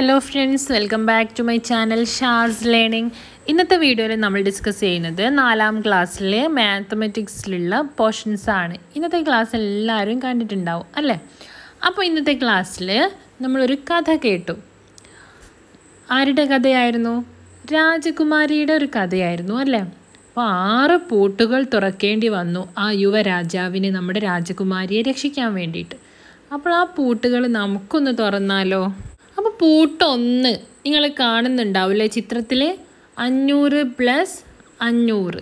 hello friends welcome back to my channel ഷാർസ് learning ഇന്നത്തെ വീഡിയോയിൽ നമ്മൾ ഡിസ്കസ് ചെയ്യുന്നത് നാലാം ക്ലാസ്സിലെ മാത്തമെറ്റിക്സിലുള്ള പോർഷൻസ് ആണ് ഇന്നത്തെ ക്ലാസ് എല്ലാവരും കണ്ടിട്ടുണ്ടാവും അല്ലേ അപ്പോൾ ഇന്നത്തെ ക്ലാസ്സിൽ നമ്മളൊരു കഥ കേട്ടു ആരുടെ കഥയായിരുന്നു രാജകുമാരിയുടെ ഒരു കഥയായിരുന്നു അല്ലേ അപ്പോൾ ആറ് പൂട്ടുകൾ തുറക്കേണ്ടി വന്നു ആ യുവരാജാവിനെ നമ്മുടെ രാജകുമാരിയെ രക്ഷിക്കാൻ വേണ്ടിയിട്ട് അപ്പോൾ ആ പൂട്ടുകൾ നമുക്കൊന്ന് തുറന്നാലോ പൂട്ടൊന്ന് നിങ്ങൾ കാണുന്നുണ്ടാവില്ലേ ചിത്രത്തിൽ അഞ്ഞൂറ് പ്ലസ് അഞ്ഞൂറ്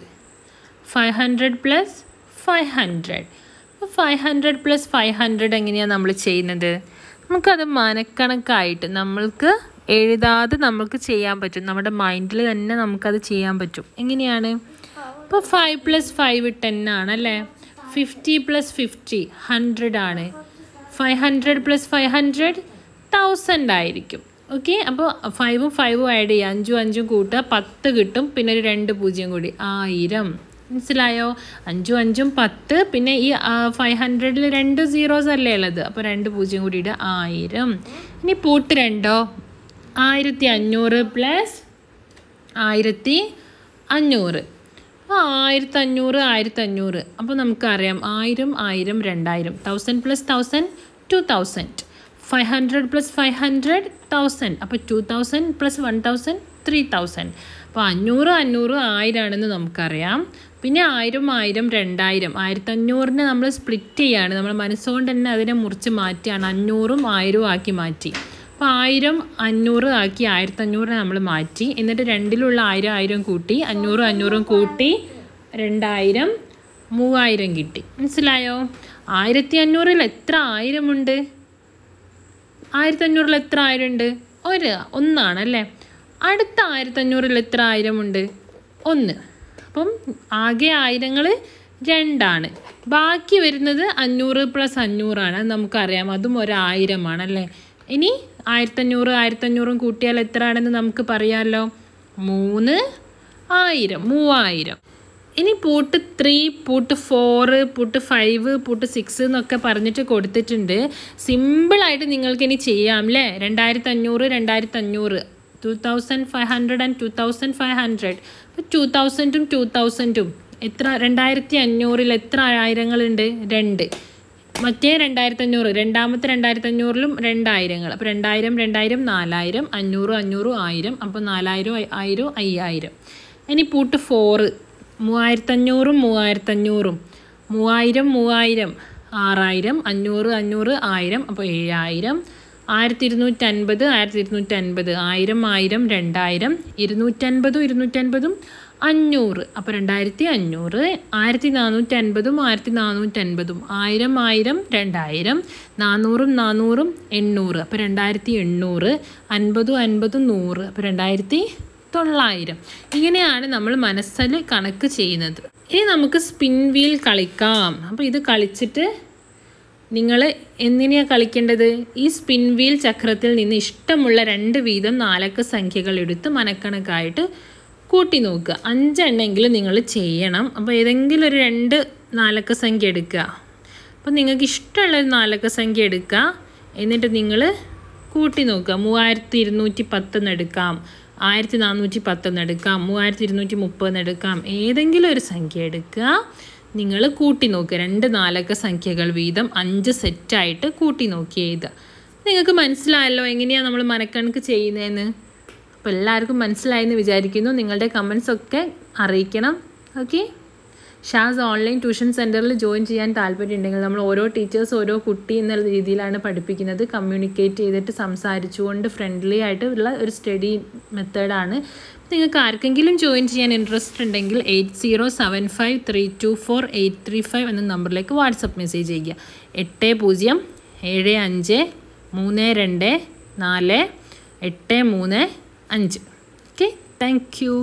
five hundred plus five hundred അപ്പോൾ five hundred plus five hundred എങ്ങനെയാണ് നമ്മൾ ചെയ്യുന്നത് നമുക്കത് മനക്കണക്കായിട്ട് നമ്മൾക്ക് എഴുതാതെ നമുക്ക് ചെയ്യാൻ പറ്റും നമ്മുടെ മൈൻഡിൽ തന്നെ നമുക്കത് ചെയ്യാൻ പറ്റും എങ്ങനെയാണ് ഇപ്പോൾ ഫൈവ് പ്ലസ് ഫൈവ് ടെൻ ആണല്ലേ ഫിഫ്റ്റി പ്ലസ് ഫിഫ്റ്റി ഹൺഡ്രഡ് ആണ് five hundred plus five hundred thousand ആയിരിക്കും ഓക്കെ അപ്പോൾ ഫൈവും ഫൈവും ആഡ് ചെയ്യുക അഞ്ചും അഞ്ചും കൂട്ടുക പത്ത് കിട്ടും പിന്നെ ഒരു രണ്ട് പൂജ്യം കൂടി ആയിരം മനസ്സിലായോ അഞ്ചും അഞ്ചും പത്ത് പിന്നെ ഈ ഫൈവ് ഹൺഡ്രഡിൽ രണ്ട് സീറോസ് അല്ലേ ഉള്ളത് അപ്പോൾ രണ്ട് പൂജ്യം കൂടി ഇടുക ആയിരം ഇനി പൂട്ട് രണ്ടോ ആയിരത്തി അഞ്ഞൂറ് പ്ലസ് ആയിരത്തി അഞ്ഞൂറ് അപ്പോൾ ആയിരത്തി അഞ്ഞൂറ് ആയിരത്തി അഞ്ഞൂറ് അപ്പോൾ നമുക്കറിയാം ആയിരം ആയിരം രണ്ടായിരം thousand plus thousand two thousand five hundred plus five hundred thousand അപ്പോൾ two thousand plus one thousand three thousand അപ്പോൾ അഞ്ഞൂറ് അഞ്ഞൂറ് ആയിരം ആണെന്ന് നമുക്കറിയാം പിന്നെ ആയിരം ആയിരം രണ്ടായിരം ആയിരത്തഞ്ഞൂറിനെ നമ്മൾ സ്പ്ലിറ്റ് ചെയ്യാണ് നമ്മൾ മനസ്സുകൊണ്ട് തന്നെ അതിനെ മുറിച്ച് മാറ്റിയാണ് അഞ്ഞൂറും ആയിരവും ആക്കി മാറ്റി അപ്പോൾ ആയിരം അഞ്ഞൂറ് ആക്കി ആയിരത്തഞ്ഞൂറിനെ നമ്മൾ മാറ്റി എന്നിട്ട് രണ്ടിലുള്ള ആയിരം ആയിരം കൂട്ടി അഞ്ഞൂറും അഞ്ഞൂറും കൂട്ടി രണ്ടായിരം മൂവായിരം കിട്ടി മനസ്സിലായോ ആയിരത്തി അഞ്ഞൂറിൽ എത്ര ആയിരമുണ്ട് ആയിരത്തി അഞ്ഞൂറിൽ എത്ര ആയിരം ഉണ്ട് ഒരു ഒന്നാണല്ലേ അടുത്ത ആയിരത്തി അഞ്ഞൂറിൽ എത്ര ഉണ്ട് ഒന്ന് അപ്പം ആകെ ആയിരങ്ങൾ രണ്ടാണ് ബാക്കി വരുന്നത് അഞ്ഞൂറ് പ്ലസ് അഞ്ഞൂറാണ് നമുക്കറിയാം അതും ഒരായിരമാണല്ലേ ഇനി ആയിരത്തഞ്ഞൂറ് ആയിരത്തഞ്ഞൂറും കൂട്ടിയാൽ എത്രയാണെന്ന് നമുക്ക് പറയാമല്ലോ മൂന്ന് ആയിരം മൂവായിരം ഇനി പൂട്ട് ത്രീ പൂട്ട് ഫോറ് പൂട്ട് ഫൈവ് പൂട്ട് സിക്സ് എന്നൊക്കെ പറഞ്ഞിട്ട് കൊടുത്തിട്ടുണ്ട് സിമ്പിളായിട്ട് നിങ്ങൾക്ക് ഇനി ചെയ്യാം അല്ലേ രണ്ടായിരത്തി അഞ്ഞൂറ് രണ്ടായിരത്തി അഞ്ഞൂറ് two thousand five hundred and two thousand five hundred അപ്പോൾ ടു തൗസൻഡും ടു തൗസൻഡും എത്ര രണ്ടായിരത്തി അഞ്ഞൂറിൽ എത്ര ആയിരങ്ങളുണ്ട് രണ്ട് മറ്റേ രണ്ടായിരത്തി അഞ്ഞൂറ് രണ്ടാമത്തെ രണ്ടായിരത്തി അഞ്ഞൂറിലും രണ്ടായിരങ്ങൾ അപ്പോൾ രണ്ടായിരം രണ്ടായിരം നാലായിരം അഞ്ഞൂറ് അഞ്ഞൂറ് ആയിരം അപ്പോൾ നാലായിരം ആയിരം അയ്യായിരം ഇനി പൂട്ട് ഫോറ് മൂവായിരത്തഞ്ഞൂറും മൂവായിരത്തഞ്ഞൂറും മൂവായിരം മൂവായിരം ആറായിരം അഞ്ഞൂറ് അഞ്ഞൂറ് ആയിരം അപ്പോൾ ഏഴായിരം ആയിരത്തി ഇരുന്നൂറ്റൻപത് ആയിരത്തി ഇരുന്നൂറ്റൻപത് ആയിരം ആയിരം രണ്ടായിരം ഇരുന്നൂറ്റൻപതും ഇരുന്നൂറ്റൻപതും അഞ്ഞൂറ് അപ്പോൾ രണ്ടായിരത്തി അഞ്ഞൂറ് ആയിരത്തി നാനൂറ്റൻപതും ആയിരത്തി നാനൂറ്റൻപതും ആയിരം ആയിരം രണ്ടായിരം നാനൂറും നാനൂറും എണ്ണൂറ് അപ്പോൾ രണ്ടായിരത്തി എണ്ണൂറ് അൻപതും അൻപതും നൂറ് അപ്പോൾ രണ്ടായിരത്തി തൊള്ളായിരം ഇങ്ങനെയാണ് നമ്മൾ മനസ്സിൽ കണക്ക് ചെയ്യുന്നത് ഇനി നമുക്ക് സ്പിൻ വീൽ കളിക്കാം അപ്പോൾ ഇത് കളിച്ചിട്ട് നിങ്ങൾ എന്തിനെയാണ് കളിക്കേണ്ടത് ഈ സ്പിൻ വീൽ ചക്രത്തിൽ നിന്ന് ഇഷ്ടമുള്ള രണ്ട് വീതം നാലക്ക സംഖ്യകൾ എടുത്ത് മനക്കണക്കായിട്ട് കൂട്ടി നോക്കുക അഞ്ചെണ്ണെങ്കിലും നിങ്ങൾ ചെയ്യണം അപ്പോൾ ഏതെങ്കിലും ഒരു രണ്ട് നാലക്ക സംഖ്യ എടുക്കുക അപ്പോൾ നിങ്ങൾക്ക് ഇഷ്ടമുള്ള ഒരു നാലക്ക സംഖ്യ എടുക്കുക എന്നിട്ട് നിങ്ങൾ കൂട്ടി നോക്കുക മൂവായിരത്തി ഇരുന്നൂറ്റി പത്തെന്ന് എടുക്കാം ആയിരത്തി നാനൂറ്റി പത്തൊന്ന് എടുക്കാം മൂവായിരത്തി ഇരുന്നൂറ്റി മുപ്പതെന്ന് എടുക്കാം ഏതെങ്കിലും ഒരു സംഖ്യ എടുക്കുക നിങ്ങൾ കൂട്ടി നോക്കുക രണ്ട് നാലക്ക സംഖ്യകൾ വീതം അഞ്ച് സെറ്റായിട്ട് കൂട്ടി നോക്കി എഴുതുക നിങ്ങൾക്ക് മനസ്സിലായല്ലോ എങ്ങനെയാണ് നമ്മൾ മനക്കണക്ക് ചെയ്യുന്നതെന്ന് അപ്പോൾ എല്ലാവർക്കും മനസ്സിലായെന്ന് വിചാരിക്കുന്നു നിങ്ങളുടെ കമൻസൊക്കെ ഒക്കെ അറിയിക്കണം ഓക്കെ ഷാസ് ഓൺലൈൻ ട്യൂഷൻ സെൻറ്ററിൽ ജോയിൻ ചെയ്യാൻ താല്പര്യമുണ്ടെങ്കിൽ നമ്മൾ ഓരോ ടീച്ചേഴ്സ് ഓരോ കുട്ടി എന്ന രീതിയിലാണ് പഠിപ്പിക്കുന്നത് കമ്മ്യൂണിക്കേറ്റ് ചെയ്തിട്ട് സംസാരിച്ചുകൊണ്ട് ഫ്രണ്ട്ലി ആയിട്ട് ഉള്ള ഒരു സ്റ്റഡി മെത്തേഡാണ് നിങ്ങൾക്ക് ആർക്കെങ്കിലും ജോയിൻ ചെയ്യാൻ ഇൻട്രസ്റ്റ് ഉണ്ടെങ്കിൽ eight zero seven five three two four eight three five എന്ന നമ്പറിലേക്ക് വാട്സപ്പ് മെസ്സേജ് ചെയ്യുക എട്ട് പൂജ്യം ഏഴ് അഞ്ച് മൂന്ന് രണ്ട് നാല് എട്ട് മൂന്ന് അഞ്ച് ഓക്കെ താങ്ക് യു